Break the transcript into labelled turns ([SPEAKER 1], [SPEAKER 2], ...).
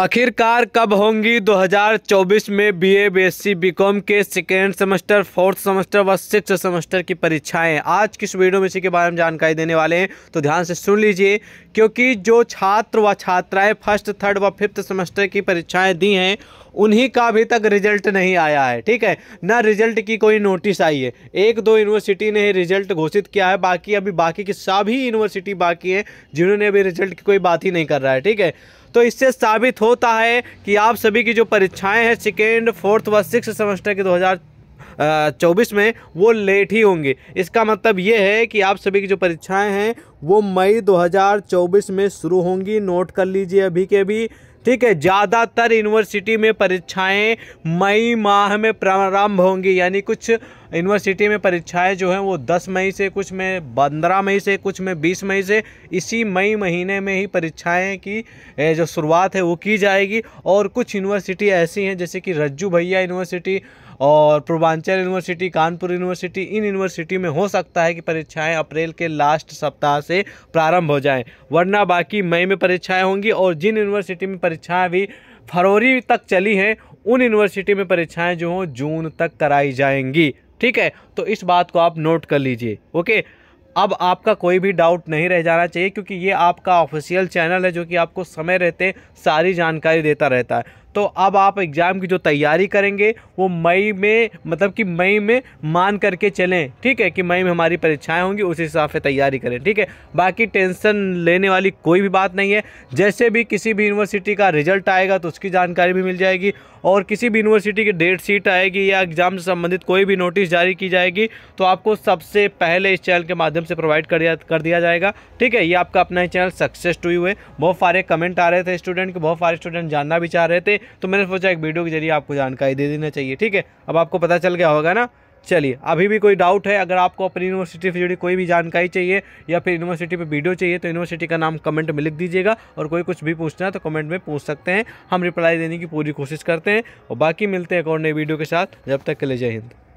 [SPEAKER 1] आखिरकार कब होंगी 2024 में बीए, बीएससी, बीकॉम के सेकेंड सेमेस्टर फोर्थ सेमेस्टर व सिक्स सेमेस्टर की परीक्षाएं आज किस वीडियो में इसी के बारे में जानकारी देने वाले हैं तो ध्यान से सुन लीजिए क्योंकि जो छात्र व छात्राएं फर्स्ट थर्ड व फिफ्थ सेमेस्टर की परीक्षाएं दी हैं उन्हीं का अभी तक रिजल्ट नहीं आया है ठीक है ना रिजल्ट की कोई नोटिस आई है एक दो यूनिवर्सिटी ने रिजल्ट घोषित किया है बाकी अभी बाकी की सभी यूनिवर्सिटी बाकी हैं जिन्होंने अभी रिजल्ट की कोई बात ही नहीं कर रहा है ठीक है तो इससे साबित होता है कि आप सभी की जो परीक्षाएं हैं सेकेंड फोर्थ व सिक्स सेमेस्टर की दो चौबीस में वो लेट ही होंगी इसका मतलब ये है कि आप सभी की जो परीक्षाएं हैं वो मई 2024 में शुरू होंगी नोट कर लीजिए अभी के भी ठीक है ज़्यादातर यूनिवर्सिटी में परीक्षाएं मई माह में प्रारंभ होंगी यानी कुछ यूनिवर्सिटी में परीक्षाएं जो हैं वो 10 मई से कुछ में 15 मई से कुछ में 20 मई से इसी मई महीने में ही परीक्षाएं की जो शुरुआत है वो की जाएगी और कुछ यूनिवर्सिटी ऐसी हैं जैसे कि रज्जू भैया यूनिवर्सिटी और पूर्वांचल यूनिवर्सिटी कानपुर यूनिवर्सिटी इन यूनिवर्सिटी में हो सकता है कि परीक्षाएँ अप्रैल के लास्ट सप्ताह से प्रारंभ हो जाएँ वरना बाकी मई में परीक्षाएँ होंगी और जिन यूनिवर्सिटी में परीक्षाएँ भी फरवरी तक चली हैं उन यूनिवर्सिटी में परीक्षाएँ जो हों जून तक कराई जाएंगी ठीक है तो इस बात को आप नोट कर लीजिए ओके अब आपका कोई भी डाउट नहीं रह जाना चाहिए क्योंकि ये आपका ऑफिशियल चैनल है जो कि आपको समय रहते सारी जानकारी देता रहता है तो अब आप एग्ज़ाम की जो तैयारी करेंगे वो मई में मतलब कि मई में मान करके चलें ठीक है कि मई में हमारी परीक्षाएं होंगी उसी हिसाब से तैयारी करें ठीक है बाकी टेंशन लेने वाली कोई भी बात नहीं है जैसे भी किसी भी यूनिवर्सिटी का रिजल्ट आएगा तो उसकी जानकारी भी मिल जाएगी और किसी भी यूनिवर्सिटी की डेट शीट आएगी या एग्ज़ाम से संबंधित कोई भी नोटिस जारी की जाएगी तो आपको सबसे पहले इस चैनल के माध्यम से प्रोवाइड कर दिया कर दिया जाएगा ठीक है ये आपका अपना चैनल सक्सेस टू यू है बहुत सारे कमेंट आ रहे थे स्टूडेंट के बहुत सारे स्टूडेंट जानना भी चाह रहे थे तो मैंने सोचा एक वीडियो के जरिए आपको जानकारी दे देना चाहिए ठीक है अब आपको पता चल गया होगा ना चलिए अभी भी कोई डाउट है अगर आपको अपनी यूनिवर्सिटी से जुड़ी कोई भी जानकारी चाहिए या फिर यूनिवर्सिटी पे वीडियो चाहिए तो यूनिवर्सिटी का नाम कमेंट में लिख दीजिएगा और कोई कुछ भी पूछना है तो कमेंट में पूछ सकते हैं हम रिप्लाई देने की पूरी कोशिश करते हैं और बाकी मिलते हैं एक और नई वीडियो के साथ जब तक के लिए जय हिंद